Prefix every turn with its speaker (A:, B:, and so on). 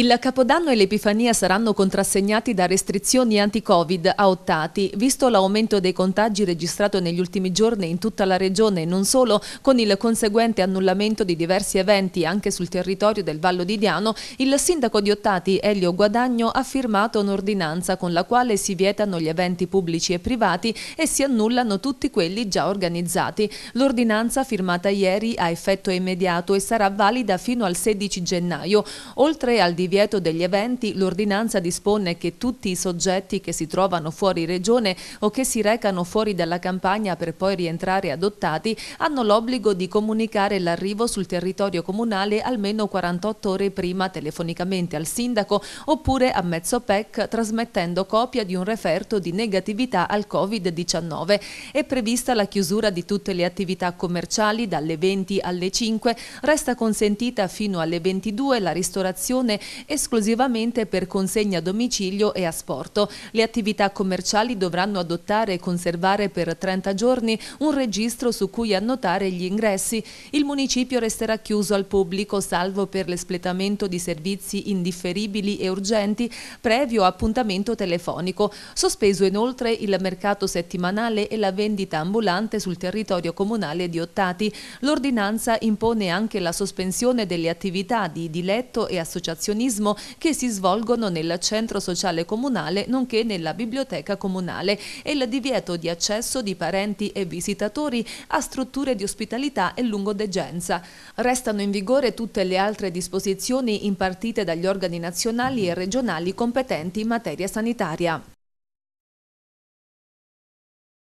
A: Il Capodanno e l'Epifania saranno contrassegnati da restrizioni anti-Covid a Ottati, visto l'aumento dei contagi registrato negli ultimi giorni in tutta la regione e non solo, con il conseguente annullamento di diversi eventi anche sul territorio del Vallo di Diano, il sindaco di Ottati, Elio Guadagno, ha firmato un'ordinanza con la quale si vietano gli eventi pubblici e privati e si annullano tutti quelli già organizzati. L'ordinanza firmata ieri ha effetto immediato e sarà valida fino al 16 gennaio. Oltre al divieto divieto degli eventi, l'ordinanza dispone che tutti i soggetti che si trovano fuori regione o che si recano fuori dalla campagna per poi rientrare adottati hanno l'obbligo di comunicare l'arrivo sul territorio comunale almeno 48 ore prima telefonicamente al sindaco oppure a mezzo PEC trasmettendo copia di un referto di negatività al Covid-19. È prevista la chiusura di tutte le attività commerciali dalle 20 alle 5, resta consentita fino alle 22 la ristorazione esclusivamente per consegna a domicilio e asporto. Le attività commerciali dovranno adottare e conservare per 30 giorni un registro su cui annotare gli ingressi. Il municipio resterà chiuso al pubblico salvo per l'espletamento di servizi indifferibili e urgenti previo appuntamento telefonico. Sospeso inoltre il mercato settimanale e la vendita ambulante sul territorio comunale di Ottati. L'ordinanza impone anche la sospensione delle attività di diletto e associazionismo umanismo che si svolgono nel centro sociale comunale nonché nella biblioteca comunale e il divieto di accesso di parenti e visitatori a strutture di ospitalità e lungodegenza. Restano in vigore tutte le altre disposizioni impartite dagli organi nazionali e regionali competenti in materia sanitaria.